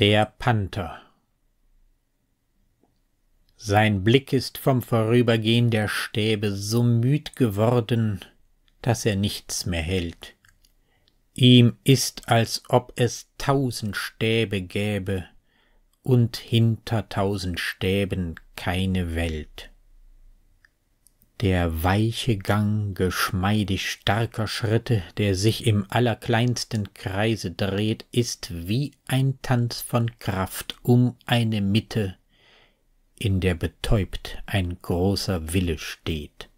Der Panther Sein Blick ist vom Vorübergehen der Stäbe so müd geworden, dass er nichts mehr hält. Ihm ist, als ob es tausend Stäbe gäbe und hinter tausend Stäben keine Welt der weiche Gang geschmeidig starker Schritte, der sich im allerkleinsten Kreise dreht, ist wie ein Tanz von Kraft um eine Mitte, in der betäubt ein großer Wille steht.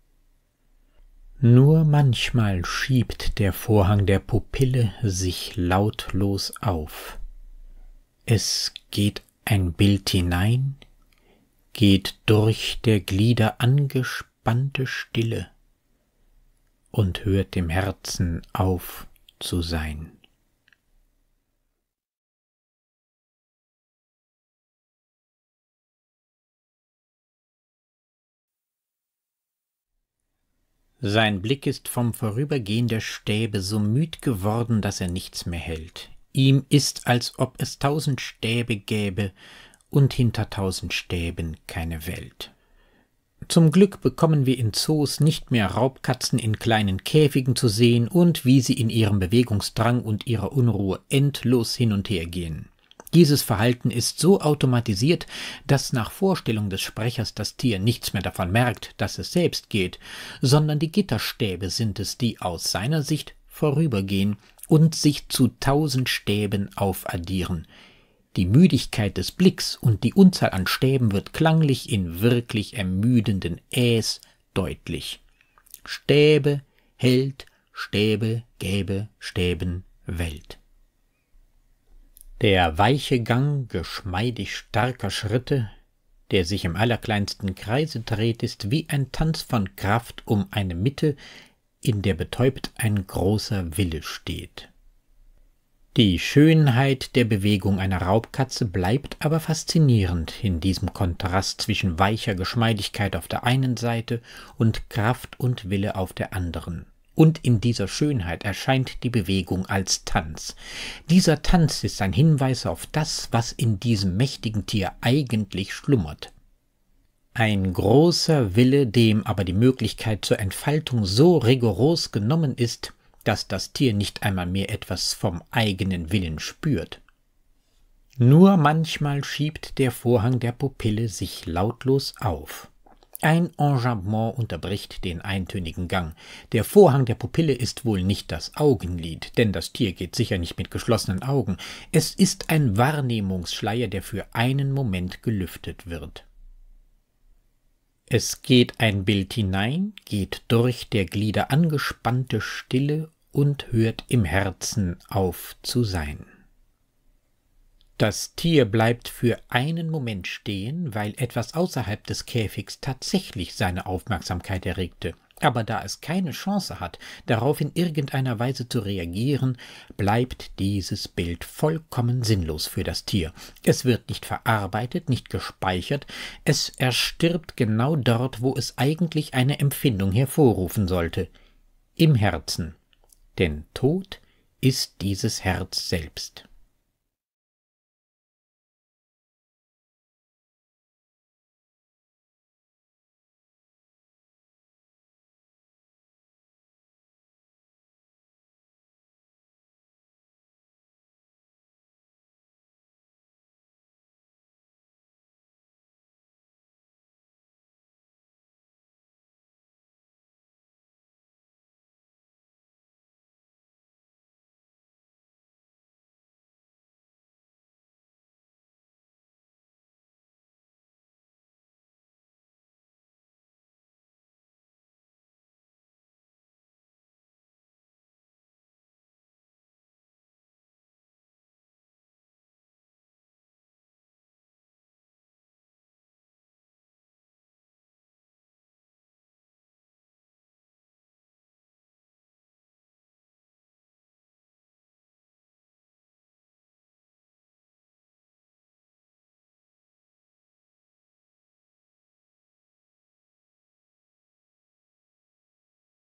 Nur manchmal schiebt der Vorhang der Pupille sich lautlos auf. Es geht ein Bild hinein, geht durch der Glieder angespannt, entspannte Stille und hört dem Herzen auf zu sein. Sein Blick ist vom Vorübergehen der Stäbe so müd geworden, dass er nichts mehr hält. Ihm ist, als ob es tausend Stäbe gäbe und hinter tausend Stäben keine Welt. Zum Glück bekommen wir in Zoos nicht mehr Raubkatzen in kleinen Käfigen zu sehen und wie sie in ihrem Bewegungsdrang und ihrer Unruhe endlos hin und her gehen. Dieses Verhalten ist so automatisiert, dass nach Vorstellung des Sprechers das Tier nichts mehr davon merkt, dass es selbst geht, sondern die Gitterstäbe sind es, die aus seiner Sicht vorübergehen und sich zu tausend Stäben aufaddieren, die Müdigkeit des Blicks und die Unzahl an Stäben wird klanglich in wirklich ermüdenden Äs deutlich. Stäbe, Held, Stäbe, Gäbe, Stäben, Welt. Der weiche Gang geschmeidig starker Schritte, der sich im allerkleinsten Kreise dreht, ist wie ein Tanz von Kraft um eine Mitte, in der betäubt ein großer Wille steht. Die Schönheit der Bewegung einer Raubkatze bleibt aber faszinierend in diesem Kontrast zwischen weicher Geschmeidigkeit auf der einen Seite und Kraft und Wille auf der anderen. Und in dieser Schönheit erscheint die Bewegung als Tanz. Dieser Tanz ist ein Hinweis auf das, was in diesem mächtigen Tier eigentlich schlummert. Ein großer Wille, dem aber die Möglichkeit zur Entfaltung so rigoros genommen ist, dass das Tier nicht einmal mehr etwas vom eigenen Willen spürt. Nur manchmal schiebt der Vorhang der Pupille sich lautlos auf. Ein Enjambement unterbricht den eintönigen Gang. Der Vorhang der Pupille ist wohl nicht das Augenlid, denn das Tier geht sicher nicht mit geschlossenen Augen. Es ist ein Wahrnehmungsschleier, der für einen Moment gelüftet wird. Es geht ein Bild hinein, geht durch der Glieder angespannte Stille und hört im Herzen auf zu sein. Das Tier bleibt für einen Moment stehen, weil etwas außerhalb des Käfigs tatsächlich seine Aufmerksamkeit erregte. Aber da es keine Chance hat, darauf in irgendeiner Weise zu reagieren, bleibt dieses Bild vollkommen sinnlos für das Tier. Es wird nicht verarbeitet, nicht gespeichert, es erstirbt genau dort, wo es eigentlich eine Empfindung hervorrufen sollte. Im Herzen denn tot ist dieses Herz selbst.